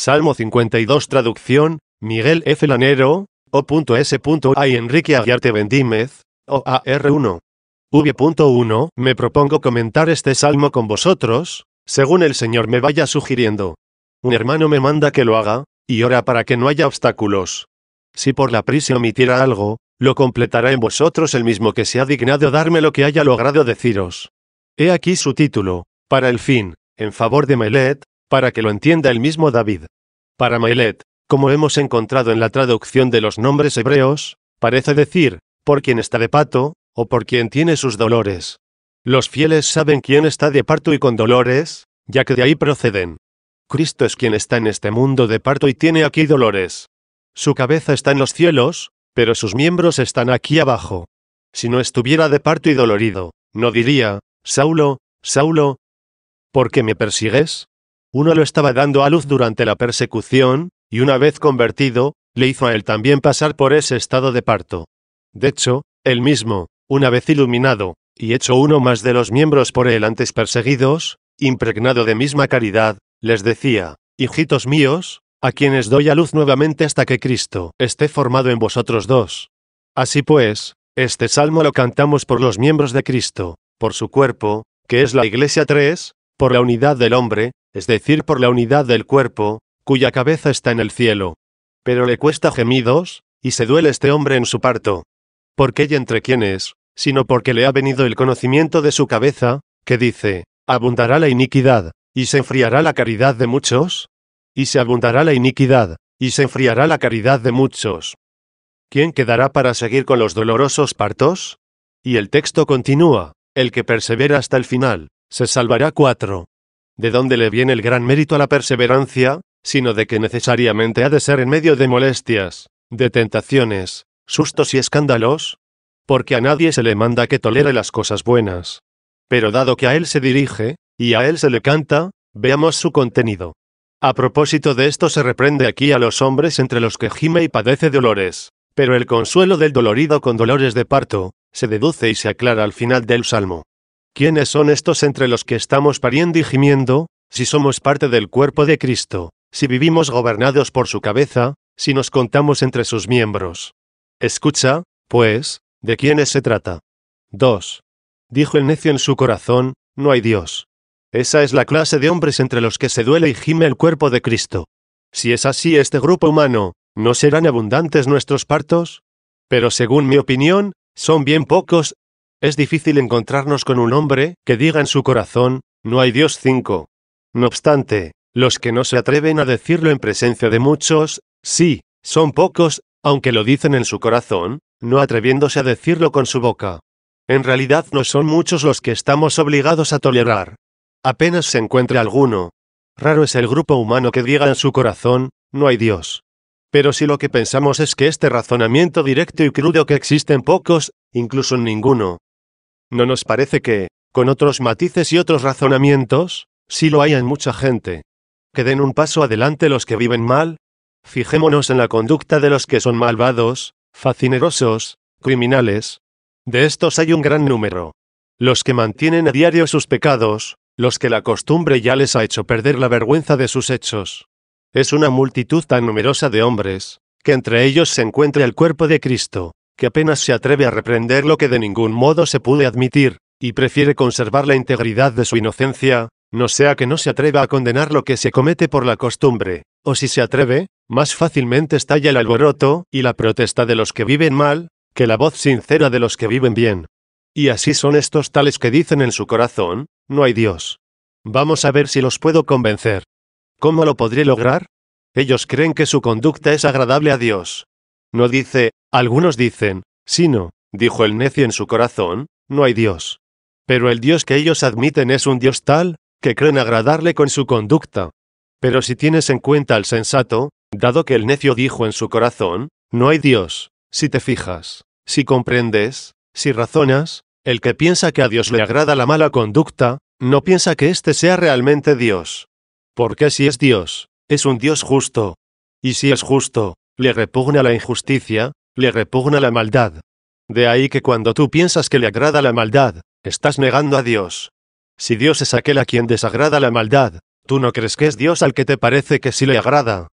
Salmo 52 Traducción, Miguel F. Lanero, O.S.A. y Enrique Aguiarte Bendímez, OAR1. V.1 Me propongo comentar este salmo con vosotros, según el Señor me vaya sugiriendo. Un hermano me manda que lo haga, y ora para que no haya obstáculos. Si por la prisa omitiera algo, lo completará en vosotros el mismo que se ha dignado darme lo que haya logrado deciros. He aquí su título, para el fin, en favor de Melet, para que lo entienda el mismo David. Para Maelet, como hemos encontrado en la traducción de los nombres hebreos, parece decir, por quien está de pato, o por quien tiene sus dolores. Los fieles saben quién está de parto y con dolores, ya que de ahí proceden. Cristo es quien está en este mundo de parto y tiene aquí dolores. Su cabeza está en los cielos, pero sus miembros están aquí abajo. Si no estuviera de parto y dolorido, no diría, Saulo, Saulo, ¿por qué me persigues? Uno lo estaba dando a luz durante la persecución, y una vez convertido, le hizo a él también pasar por ese estado de parto. De hecho, él mismo, una vez iluminado, y hecho uno más de los miembros por él antes perseguidos, impregnado de misma caridad, les decía, Hijitos míos, a quienes doy a luz nuevamente hasta que Cristo esté formado en vosotros dos. Así pues, este salmo lo cantamos por los miembros de Cristo, por su cuerpo, que es la Iglesia 3, por la unidad del hombre, es decir, por la unidad del cuerpo, cuya cabeza está en el cielo. Pero le cuesta gemidos, y se duele este hombre en su parto. ¿Por qué y entre quiénes, sino porque le ha venido el conocimiento de su cabeza, que dice, abundará la iniquidad, y se enfriará la caridad de muchos. Y se abundará la iniquidad, y se enfriará la caridad de muchos. ¿Quién quedará para seguir con los dolorosos partos? Y el texto continúa, el que persevera hasta el final, se salvará cuatro de dónde le viene el gran mérito a la perseverancia, sino de que necesariamente ha de ser en medio de molestias, de tentaciones, sustos y escándalos? Porque a nadie se le manda que tolere las cosas buenas. Pero dado que a él se dirige, y a él se le canta, veamos su contenido. A propósito de esto se reprende aquí a los hombres entre los que gime y padece dolores, pero el consuelo del dolorido con dolores de parto, se deduce y se aclara al final del Salmo. ¿Quiénes son estos entre los que estamos pariendo y gimiendo, si somos parte del cuerpo de Cristo, si vivimos gobernados por su cabeza, si nos contamos entre sus miembros? Escucha, pues, de quiénes se trata. 2. Dijo el necio en su corazón, no hay Dios. Esa es la clase de hombres entre los que se duele y gime el cuerpo de Cristo. Si es así este grupo humano, ¿no serán abundantes nuestros partos? Pero según mi opinión, son bien pocos, es difícil encontrarnos con un hombre que diga en su corazón, no hay Dios 5. No obstante, los que no se atreven a decirlo en presencia de muchos, sí, son pocos, aunque lo dicen en su corazón, no atreviéndose a decirlo con su boca. En realidad no son muchos los que estamos obligados a tolerar. Apenas se encuentra alguno. Raro es el grupo humano que diga en su corazón, no hay Dios. Pero si lo que pensamos es que este razonamiento directo y crudo que existen pocos, incluso ninguno, ¿No nos parece que, con otros matices y otros razonamientos, sí lo hay en mucha gente? Que den un paso adelante los que viven mal. Fijémonos en la conducta de los que son malvados, facinerosos, criminales. De estos hay un gran número. Los que mantienen a diario sus pecados, los que la costumbre ya les ha hecho perder la vergüenza de sus hechos. Es una multitud tan numerosa de hombres, que entre ellos se encuentra el cuerpo de Cristo, que apenas se atreve a reprender lo que de ningún modo se puede admitir, y prefiere conservar la integridad de su inocencia, no sea que no se atreva a condenar lo que se comete por la costumbre, o si se atreve, más fácilmente estalla el alboroto y la protesta de los que viven mal, que la voz sincera de los que viven bien. Y así son estos tales que dicen en su corazón, no hay Dios. Vamos a ver si los puedo convencer. ¿Cómo lo podré lograr? Ellos creen que su conducta es agradable a Dios. No dice, algunos dicen, no, dijo el necio en su corazón, no hay Dios. Pero el Dios que ellos admiten es un Dios tal, que creen agradarle con su conducta. Pero si tienes en cuenta al sensato, dado que el necio dijo en su corazón, no hay Dios, si te fijas, si comprendes, si razonas, el que piensa que a Dios le agrada la mala conducta, no piensa que éste sea realmente Dios. Porque si es Dios, es un Dios justo. Y si es justo, le repugna la injusticia, le repugna la maldad. De ahí que cuando tú piensas que le agrada la maldad, estás negando a Dios. Si Dios es aquel a quien desagrada la maldad, tú no crees que es Dios al que te parece que sí le agrada.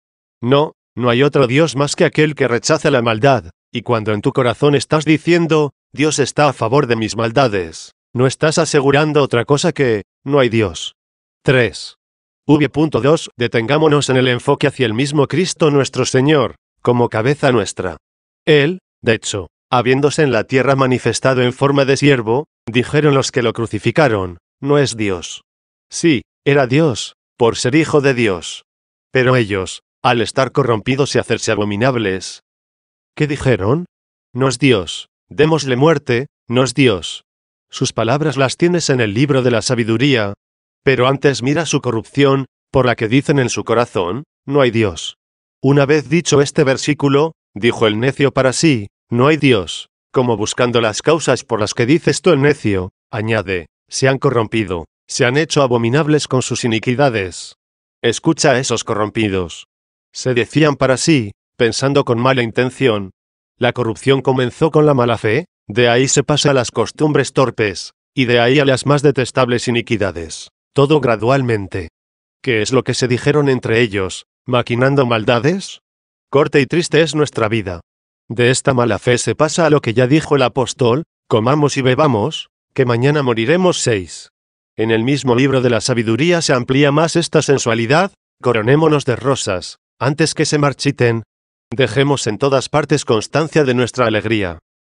No, no hay otro Dios más que aquel que rechaza la maldad, y cuando en tu corazón estás diciendo, Dios está a favor de mis maldades, no estás asegurando otra cosa que, no hay Dios. 3. V.2. Detengámonos en el enfoque hacia el mismo Cristo nuestro Señor, como cabeza nuestra. Él, de hecho, habiéndose en la tierra manifestado en forma de siervo, dijeron los que lo crucificaron, no es Dios. Sí, era Dios, por ser hijo de Dios. Pero ellos, al estar corrompidos y hacerse abominables, ¿qué dijeron? No es Dios, démosle muerte, no es Dios. Sus palabras las tienes en el libro de la sabiduría, pero antes mira su corrupción, por la que dicen en su corazón, no hay Dios. Una vez dicho este versículo, Dijo el necio para sí, no hay Dios. Como buscando las causas por las que dice esto el necio, añade, se han corrompido, se han hecho abominables con sus iniquidades. Escucha a esos corrompidos. Se decían para sí, pensando con mala intención. La corrupción comenzó con la mala fe, de ahí se pasa a las costumbres torpes, y de ahí a las más detestables iniquidades, todo gradualmente. ¿Qué es lo que se dijeron entre ellos, maquinando maldades? corte y triste es nuestra vida. De esta mala fe se pasa a lo que ya dijo el apóstol, comamos y bebamos, que mañana moriremos seis. En el mismo libro de la sabiduría se amplía más esta sensualidad, coronémonos de rosas, antes que se marchiten. Dejemos en todas partes constancia de nuestra alegría.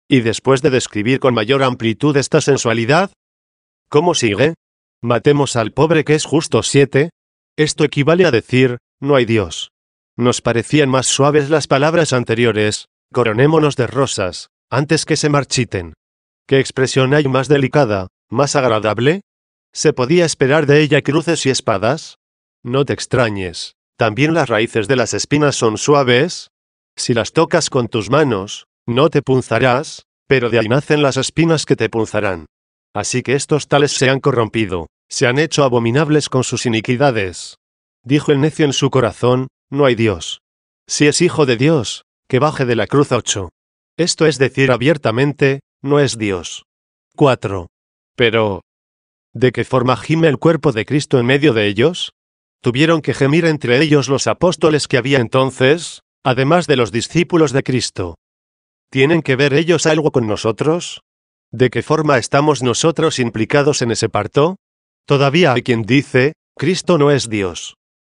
Y después de describir con mayor amplitud esta sensualidad, ¿cómo sigue? Matemos al pobre que es justo siete. Esto equivale a decir, no hay Dios. Nos parecían más suaves las palabras anteriores, coronémonos de rosas, antes que se marchiten. ¿Qué expresión hay más delicada, más agradable? ¿Se podía esperar de ella cruces y espadas? No te extrañes, también las raíces de las espinas son suaves. Si las tocas con tus manos, no te punzarás, pero de ahí nacen las espinas que te punzarán. Así que estos tales se han corrompido, se han hecho abominables con sus iniquidades. Dijo el necio en su corazón, no hay Dios. Si es hijo de Dios, que baje de la cruz ocho. Esto es decir abiertamente, no es Dios. 4. Pero, ¿de qué forma gime el cuerpo de Cristo en medio de ellos? Tuvieron que gemir entre ellos los apóstoles que había entonces, además de los discípulos de Cristo. ¿Tienen que ver ellos algo con nosotros? ¿De qué forma estamos nosotros implicados en ese parto? Todavía hay quien dice, Cristo no es Dios.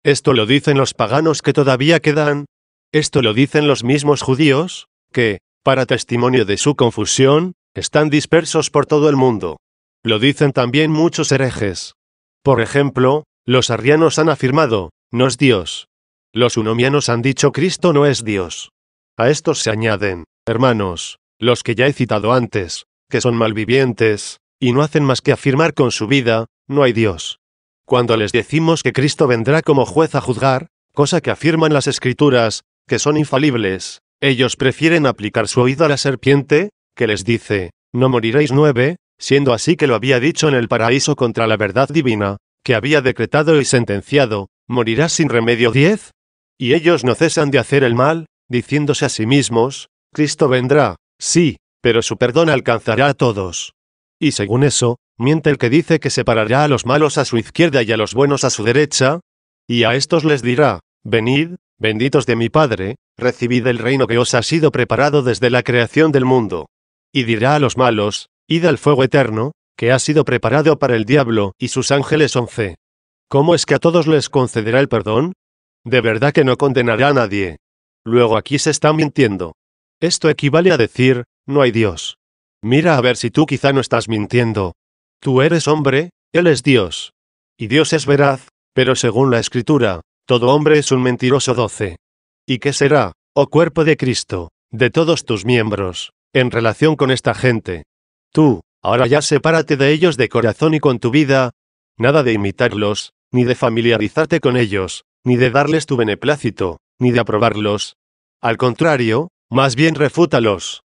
Esto lo dicen los paganos que todavía quedan. Esto lo dicen los mismos judíos, que, para testimonio de su confusión, están dispersos por todo el mundo. Lo dicen también muchos herejes. Por ejemplo, los arrianos han afirmado, no es Dios. Los unomianos han dicho Cristo no es Dios. A estos se añaden, hermanos, los que ya he citado antes, que son malvivientes, y no hacen más que afirmar con su vida, no hay Dios. Cuando les decimos que Cristo vendrá como juez a juzgar, cosa que afirman las escrituras, que son infalibles, ellos prefieren aplicar su oído a la serpiente, que les dice, no moriréis nueve, siendo así que lo había dicho en el paraíso contra la verdad divina, que había decretado y sentenciado, morirás sin remedio diez. Y ellos no cesan de hacer el mal, diciéndose a sí mismos, Cristo vendrá, sí, pero su perdón alcanzará a todos. Y según eso, Miente el que dice que separará a los malos a su izquierda y a los buenos a su derecha, y a estos les dirá, venid, benditos de mi Padre, recibid el reino que os ha sido preparado desde la creación del mundo. Y dirá a los malos, id al fuego eterno, que ha sido preparado para el diablo y sus ángeles once. ¿Cómo es que a todos les concederá el perdón? De verdad que no condenará a nadie. Luego aquí se está mintiendo. Esto equivale a decir, no hay Dios. Mira a ver si tú quizá no estás mintiendo, Tú eres hombre, Él es Dios. Y Dios es veraz, pero según la Escritura, todo hombre es un mentiroso doce. ¿Y qué será, oh cuerpo de Cristo, de todos tus miembros, en relación con esta gente? Tú, ahora ya sepárate de ellos de corazón y con tu vida. Nada de imitarlos, ni de familiarizarte con ellos, ni de darles tu beneplácito, ni de aprobarlos. Al contrario, más bien refútalos.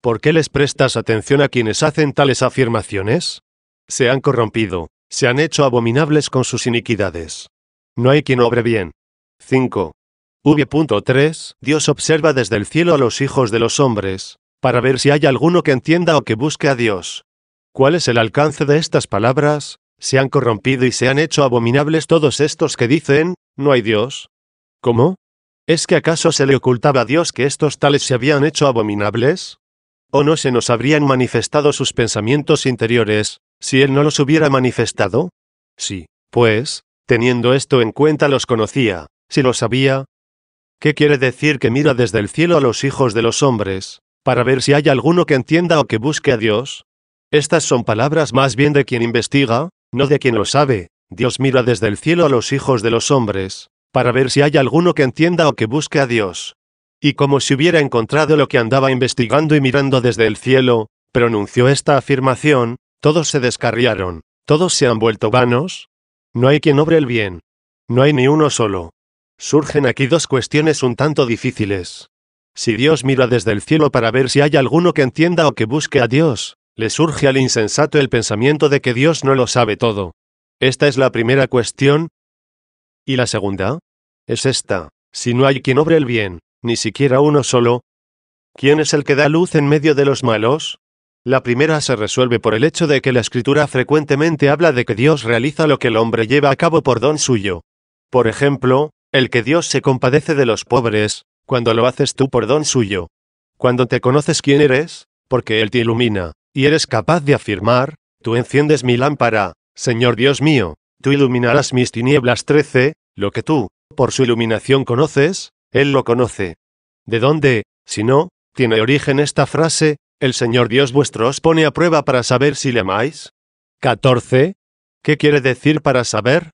¿Por qué les prestas atención a quienes hacen tales afirmaciones? Se han corrompido, se han hecho abominables con sus iniquidades. No hay quien obre bien. 5. V.3. Dios observa desde el cielo a los hijos de los hombres, para ver si hay alguno que entienda o que busque a Dios. ¿Cuál es el alcance de estas palabras? Se han corrompido y se han hecho abominables todos estos que dicen, no hay Dios. ¿Cómo? ¿Es que acaso se le ocultaba a Dios que estos tales se habían hecho abominables? ¿O no se nos habrían manifestado sus pensamientos interiores, si él no los hubiera manifestado? Sí, pues, teniendo esto en cuenta los conocía, si lo sabía. ¿Qué quiere decir que mira desde el cielo a los hijos de los hombres, para ver si hay alguno que entienda o que busque a Dios? Estas son palabras más bien de quien investiga, no de quien lo sabe. Dios mira desde el cielo a los hijos de los hombres, para ver si hay alguno que entienda o que busque a Dios. Y como si hubiera encontrado lo que andaba investigando y mirando desde el cielo, pronunció esta afirmación, todos se descarriaron, todos se han vuelto vanos. No hay quien obre el bien. No hay ni uno solo. Surgen aquí dos cuestiones un tanto difíciles. Si Dios mira desde el cielo para ver si hay alguno que entienda o que busque a Dios, le surge al insensato el pensamiento de que Dios no lo sabe todo. Esta es la primera cuestión. ¿Y la segunda? Es esta. Si no hay quien obre el bien, ni siquiera uno solo, ¿quién es el que da luz en medio de los malos? La primera se resuelve por el hecho de que la escritura frecuentemente habla de que Dios realiza lo que el hombre lleva a cabo por don suyo. Por ejemplo, el que Dios se compadece de los pobres, cuando lo haces tú por don suyo. Cuando te conoces quién eres, porque Él te ilumina, y eres capaz de afirmar, tú enciendes mi lámpara, Señor Dios mío, tú iluminarás mis tinieblas 13, lo que tú, por su iluminación conoces, Él lo conoce. ¿De dónde, si no, tiene origen esta frase, el Señor Dios vuestro os pone a prueba para saber si le amáis. 14. ¿Qué quiere decir para saber?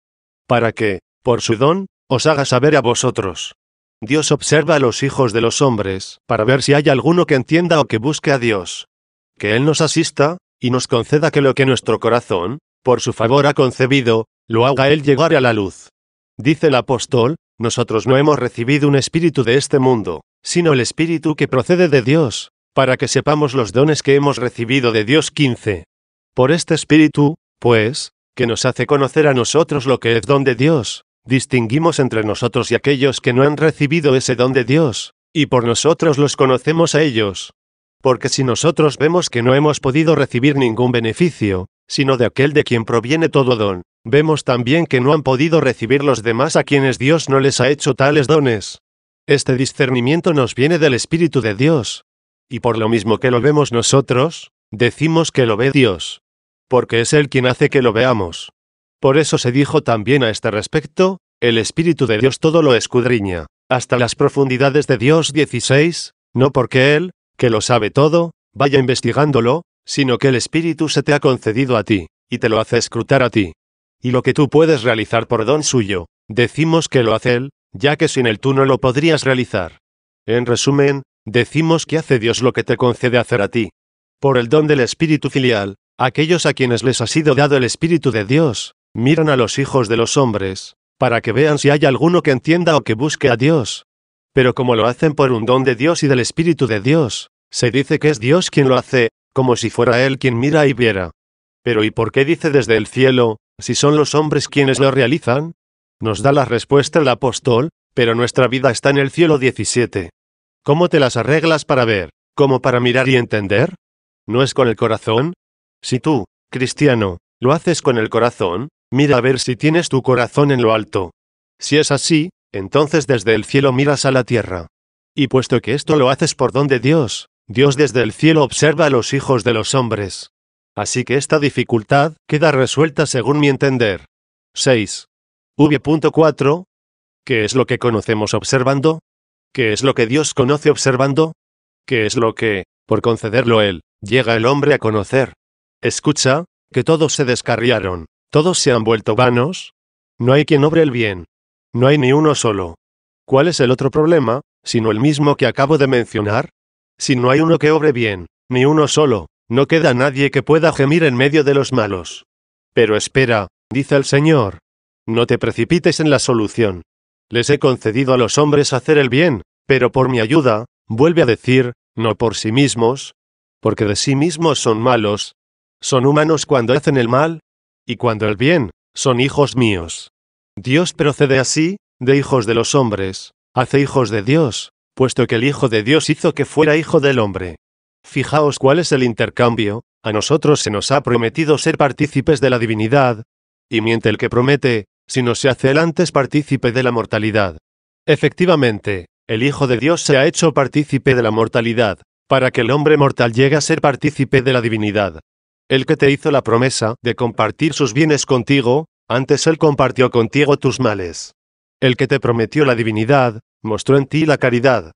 Para que, por su don, os haga saber a vosotros. Dios observa a los hijos de los hombres, para ver si hay alguno que entienda o que busque a Dios. Que Él nos asista, y nos conceda que lo que nuestro corazón, por su favor ha concebido, lo haga Él llegar a la luz. Dice el apóstol, nosotros no hemos recibido un espíritu de este mundo, sino el espíritu que procede de Dios, para que sepamos los dones que hemos recibido de Dios 15. Por este Espíritu, pues, que nos hace conocer a nosotros lo que es don de Dios, distinguimos entre nosotros y aquellos que no han recibido ese don de Dios, y por nosotros los conocemos a ellos. Porque si nosotros vemos que no hemos podido recibir ningún beneficio, sino de aquel de quien proviene todo don, vemos también que no han podido recibir los demás a quienes Dios no les ha hecho tales dones. Este discernimiento nos viene del Espíritu de Dios, y por lo mismo que lo vemos nosotros, decimos que lo ve Dios. Porque es Él quien hace que lo veamos. Por eso se dijo también a este respecto, el Espíritu de Dios todo lo escudriña, hasta las profundidades de Dios 16, no porque Él, que lo sabe todo, vaya investigándolo, sino que el Espíritu se te ha concedido a ti, y te lo hace escrutar a ti. Y lo que tú puedes realizar por don suyo, decimos que lo hace Él, ya que sin Él tú no lo podrías realizar. En resumen, decimos que hace Dios lo que te concede hacer a ti. Por el don del Espíritu filial, aquellos a quienes les ha sido dado el Espíritu de Dios, miran a los hijos de los hombres, para que vean si hay alguno que entienda o que busque a Dios. Pero como lo hacen por un don de Dios y del Espíritu de Dios, se dice que es Dios quien lo hace, como si fuera Él quien mira y viera. Pero ¿y por qué dice desde el cielo, si son los hombres quienes lo realizan? Nos da la respuesta el apóstol, pero nuestra vida está en el cielo 17. ¿Cómo te las arreglas para ver? ¿Cómo para mirar y entender? ¿No es con el corazón? Si tú, cristiano, lo haces con el corazón, mira a ver si tienes tu corazón en lo alto. Si es así, entonces desde el cielo miras a la tierra. Y puesto que esto lo haces por don de Dios, Dios desde el cielo observa a los hijos de los hombres. Así que esta dificultad queda resuelta según mi entender. 6. V.4. ¿Qué es lo que conocemos observando? ¿Qué es lo que Dios conoce observando? ¿Qué es lo que, por concederlo Él, llega el hombre a conocer? Escucha, que todos se descarriaron, todos se han vuelto vanos. No hay quien obre el bien. No hay ni uno solo. ¿Cuál es el otro problema, sino el mismo que acabo de mencionar? Si no hay uno que obre bien, ni uno solo, no queda nadie que pueda gemir en medio de los malos. Pero espera, dice el Señor. No te precipites en la solución. Les he concedido a los hombres hacer el bien, pero por mi ayuda, vuelve a decir, no por sí mismos, porque de sí mismos son malos. Son humanos cuando hacen el mal, y cuando el bien, son hijos míos. Dios procede así, de hijos de los hombres, hace hijos de Dios, puesto que el Hijo de Dios hizo que fuera hijo del hombre. Fijaos cuál es el intercambio, a nosotros se nos ha prometido ser partícipes de la divinidad, y miente el que promete, sino se hace el antes partícipe de la mortalidad. Efectivamente, el Hijo de Dios se ha hecho partícipe de la mortalidad, para que el hombre mortal llegue a ser partícipe de la divinidad. El que te hizo la promesa de compartir sus bienes contigo, antes él compartió contigo tus males. El que te prometió la divinidad, mostró en ti la caridad.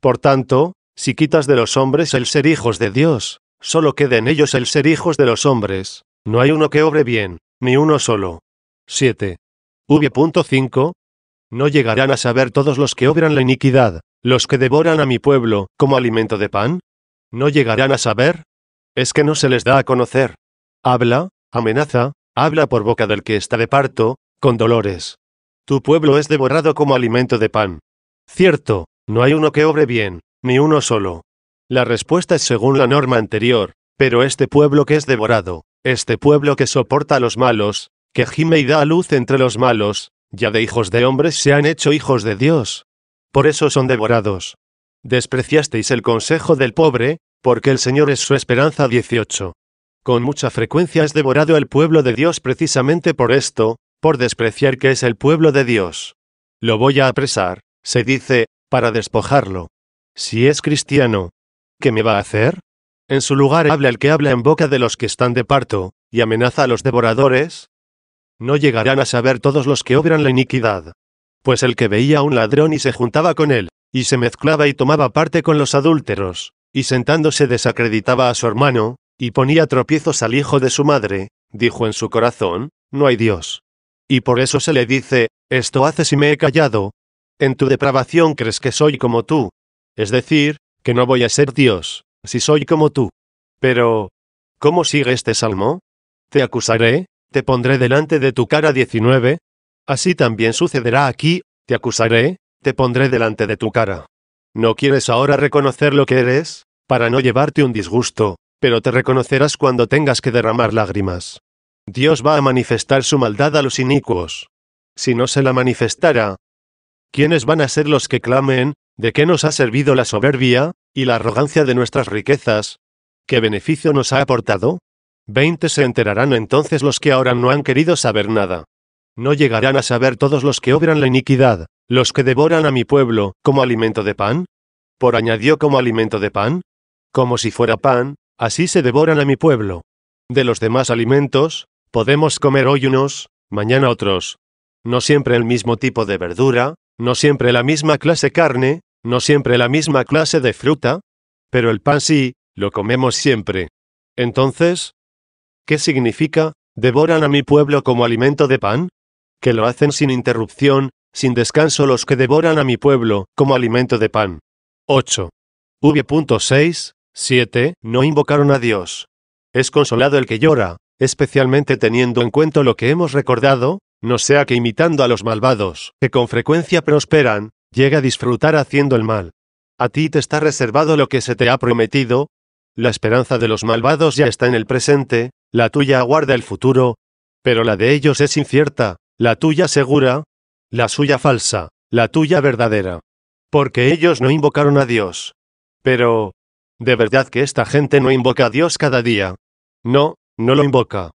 Por tanto, si quitas de los hombres el ser hijos de Dios, solo queda en ellos el ser hijos de los hombres, no hay uno que obre bien, ni uno solo. 7. V.5. No llegarán a saber todos los que obran la iniquidad, los que devoran a mi pueblo, como alimento de pan. No llegarán a saber. Es que no se les da a conocer. Habla, amenaza, habla por boca del que está de parto, con dolores. Tu pueblo es devorado como alimento de pan. Cierto, no hay uno que obre bien, ni uno solo. La respuesta es según la norma anterior, pero este pueblo que es devorado, este pueblo que soporta a los malos, que gime y da a luz entre los malos, ya de hijos de hombres se han hecho hijos de Dios. Por eso son devorados. Despreciasteis el consejo del pobre, porque el Señor es su esperanza 18. Con mucha frecuencia es devorado el pueblo de Dios precisamente por esto, por despreciar que es el pueblo de Dios. Lo voy a apresar, se dice, para despojarlo. Si es cristiano, ¿qué me va a hacer? En su lugar habla el que habla en boca de los que están de parto, y amenaza a los devoradores, no llegarán a saber todos los que obran la iniquidad. Pues el que veía a un ladrón y se juntaba con él, y se mezclaba y tomaba parte con los adúlteros, y sentándose desacreditaba a su hermano, y ponía tropiezos al hijo de su madre, dijo en su corazón, no hay Dios. Y por eso se le dice, esto haces y me he callado. En tu depravación crees que soy como tú. Es decir, que no voy a ser Dios, si soy como tú. Pero, ¿cómo sigue este salmo? Te acusaré, te pondré delante de tu cara 19. Así también sucederá aquí, te acusaré, te pondré delante de tu cara. ¿No quieres ahora reconocer lo que eres? Para no llevarte un disgusto, pero te reconocerás cuando tengas que derramar lágrimas. Dios va a manifestar su maldad a los inicuos. Si no se la manifestara, ¿quiénes van a ser los que clamen, ¿de qué nos ha servido la soberbia, y la arrogancia de nuestras riquezas? ¿Qué beneficio nos ha aportado? Veinte se enterarán entonces los que ahora no han querido saber nada. No llegarán a saber todos los que obran la iniquidad, los que devoran a mi pueblo, como alimento de pan. Por añadió como alimento de pan. Como si fuera pan, así se devoran a mi pueblo. De los demás alimentos, podemos comer hoy unos, mañana otros. No siempre el mismo tipo de verdura, no siempre la misma clase carne, no siempre la misma clase de fruta. Pero el pan sí, lo comemos siempre. Entonces, ¿Qué significa, devoran a mi pueblo como alimento de pan? Que lo hacen sin interrupción, sin descanso los que devoran a mi pueblo como alimento de pan. 8. V.6, 7. No invocaron a Dios. Es consolado el que llora, especialmente teniendo en cuenta lo que hemos recordado, no sea que imitando a los malvados, que con frecuencia prosperan, llegue a disfrutar haciendo el mal. A ti te está reservado lo que se te ha prometido. La esperanza de los malvados ya está en el presente, la tuya aguarda el futuro, pero la de ellos es incierta, la tuya segura, la suya falsa, la tuya verdadera. Porque ellos no invocaron a Dios. Pero, ¿de verdad que esta gente no invoca a Dios cada día? No, no lo invoca.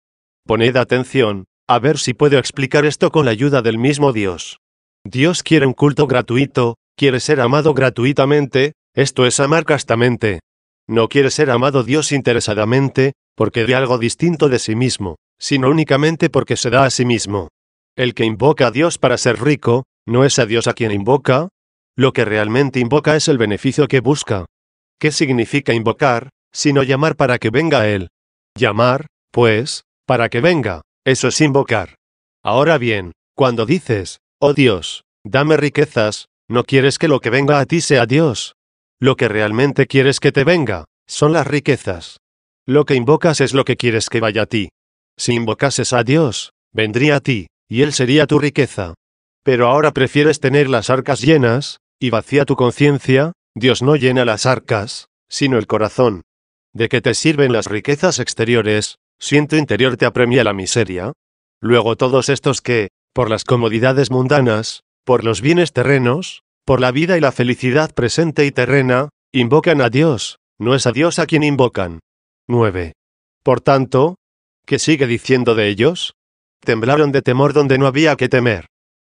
Poned atención, a ver si puedo explicar esto con la ayuda del mismo Dios. Dios quiere un culto gratuito, quiere ser amado gratuitamente, esto es amar castamente. No quiere ser amado Dios interesadamente, porque de algo distinto de sí mismo, sino únicamente porque se da a sí mismo. El que invoca a Dios para ser rico, no es a Dios a quien invoca. Lo que realmente invoca es el beneficio que busca. ¿Qué significa invocar, sino llamar para que venga a Él? Llamar, pues, para que venga, eso es invocar. Ahora bien, cuando dices, oh Dios, dame riquezas, no quieres que lo que venga a ti sea Dios. Lo que realmente quieres que te venga, son las riquezas. Lo que invocas es lo que quieres que vaya a ti. Si invocases a Dios, vendría a ti, y Él sería tu riqueza. Pero ahora prefieres tener las arcas llenas, y vacía tu conciencia, Dios no llena las arcas, sino el corazón. ¿De qué te sirven las riquezas exteriores, si en tu interior te apremia la miseria? Luego todos estos que, por las comodidades mundanas, por los bienes terrenos, por la vida y la felicidad presente y terrena, invocan a Dios, no es a Dios a quien invocan, 9. Por tanto, ¿qué sigue diciendo de ellos? Temblaron de temor donde no había que temer.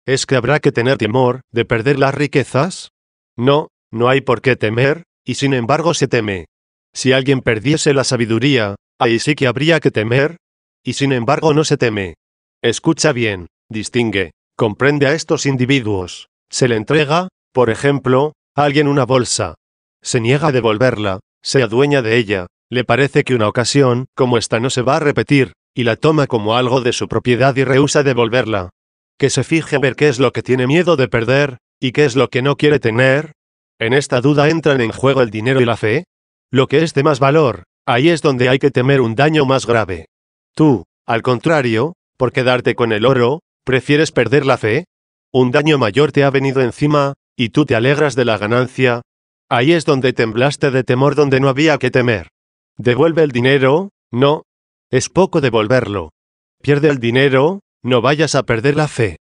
¿Es que habrá que tener temor de perder las riquezas? No, no hay por qué temer, y sin embargo se teme. Si alguien perdiese la sabiduría, ahí sí que habría que temer, y sin embargo no se teme. Escucha bien, distingue, comprende a estos individuos. Se le entrega, por ejemplo, a alguien una bolsa. Se niega a devolverla, se adueña de ella, le parece que una ocasión, como esta no se va a repetir, y la toma como algo de su propiedad y rehúsa devolverla. Que se fije ver qué es lo que tiene miedo de perder, y qué es lo que no quiere tener. En esta duda entran en juego el dinero y la fe. Lo que es de más valor, ahí es donde hay que temer un daño más grave. Tú, al contrario, por quedarte con el oro, prefieres perder la fe. Un daño mayor te ha venido encima, y tú te alegras de la ganancia. Ahí es donde temblaste de temor donde no había que temer. Devuelve el dinero, no, es poco devolverlo. Pierde el dinero, no vayas a perder la fe.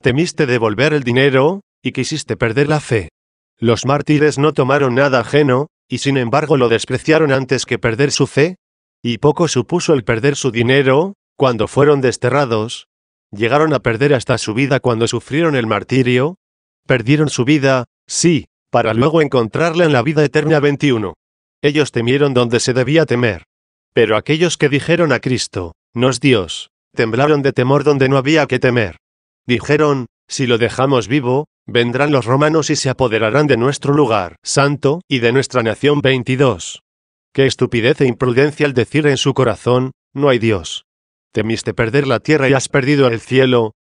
Temiste devolver el dinero, y quisiste perder la fe. Los mártires no tomaron nada ajeno, y sin embargo lo despreciaron antes que perder su fe. Y poco supuso el perder su dinero, cuando fueron desterrados. Llegaron a perder hasta su vida cuando sufrieron el martirio. Perdieron su vida, sí, para luego encontrarla en la vida eterna 21. Ellos temieron donde se debía temer. Pero aquellos que dijeron a Cristo, no es Dios, temblaron de temor donde no había que temer. Dijeron, si lo dejamos vivo, vendrán los romanos y se apoderarán de nuestro lugar santo y de nuestra nación 22. Qué estupidez e imprudencia el decir en su corazón, no hay Dios. Temiste perder la tierra y has perdido el cielo.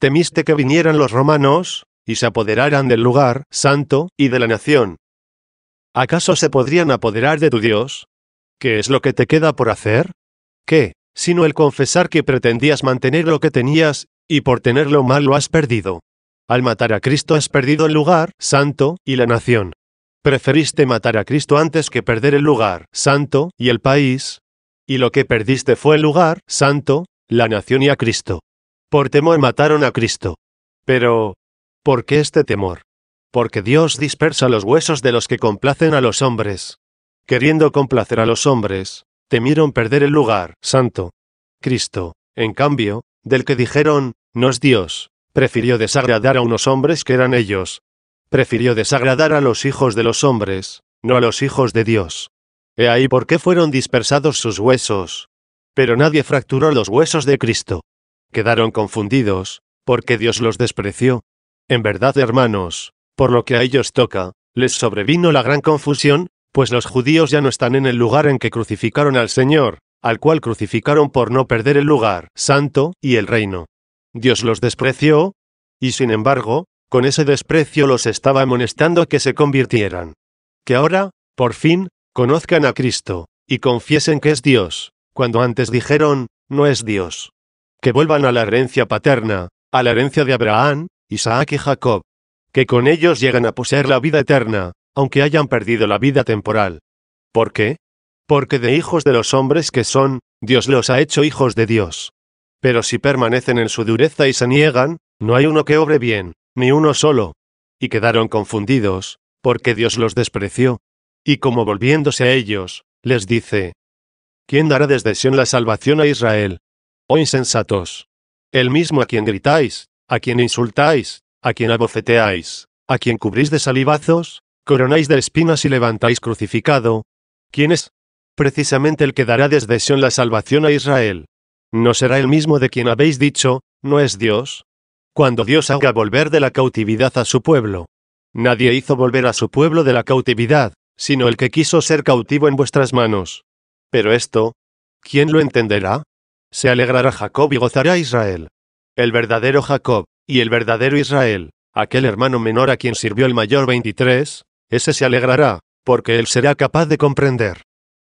Temiste que vinieran los romanos, y se apoderaran del lugar santo y de la nación ¿Acaso se podrían apoderar de tu Dios? ¿Qué es lo que te queda por hacer? ¿Qué, sino el confesar que pretendías mantener lo que tenías, y por tenerlo mal lo has perdido? Al matar a Cristo has perdido el lugar santo y la nación. Preferiste matar a Cristo antes que perder el lugar santo y el país. Y lo que perdiste fue el lugar santo, la nación y a Cristo. Por temor mataron a Cristo. Pero, ¿por qué este temor? porque Dios dispersa los huesos de los que complacen a los hombres. Queriendo complacer a los hombres, temieron perder el lugar santo. Cristo, en cambio, del que dijeron, no es Dios, prefirió desagradar a unos hombres que eran ellos. Prefirió desagradar a los hijos de los hombres, no a los hijos de Dios. He ahí por qué fueron dispersados sus huesos. Pero nadie fracturó los huesos de Cristo. Quedaron confundidos, porque Dios los despreció. En verdad, hermanos, por lo que a ellos toca, les sobrevino la gran confusión, pues los judíos ya no están en el lugar en que crucificaron al Señor, al cual crucificaron por no perder el lugar santo y el reino. Dios los despreció, y sin embargo, con ese desprecio los estaba amonestando que se convirtieran. Que ahora, por fin, conozcan a Cristo, y confiesen que es Dios, cuando antes dijeron, no es Dios. Que vuelvan a la herencia paterna, a la herencia de Abraham, Isaac y Jacob, que con ellos llegan a poseer la vida eterna, aunque hayan perdido la vida temporal. ¿Por qué? Porque de hijos de los hombres que son, Dios los ha hecho hijos de Dios. Pero si permanecen en su dureza y se niegan, no hay uno que obre bien, ni uno solo. Y quedaron confundidos, porque Dios los despreció. Y como volviéndose a ellos, les dice, ¿Quién dará desde Sión la salvación a Israel? Oh insensatos. El mismo a quien gritáis, a quien insultáis, a quien abofeteáis, a quien cubrís de salivazos, coronáis de espinas y levantáis crucificado. ¿Quién es? Precisamente el que dará desde Sion la salvación a Israel. ¿No será el mismo de quien habéis dicho, no es Dios? Cuando Dios haga volver de la cautividad a su pueblo. Nadie hizo volver a su pueblo de la cautividad, sino el que quiso ser cautivo en vuestras manos. Pero esto, ¿quién lo entenderá? Se alegrará Jacob y gozará Israel. El verdadero Jacob, y el verdadero Israel, aquel hermano menor a quien sirvió el mayor 23, ese se alegrará, porque él será capaz de comprender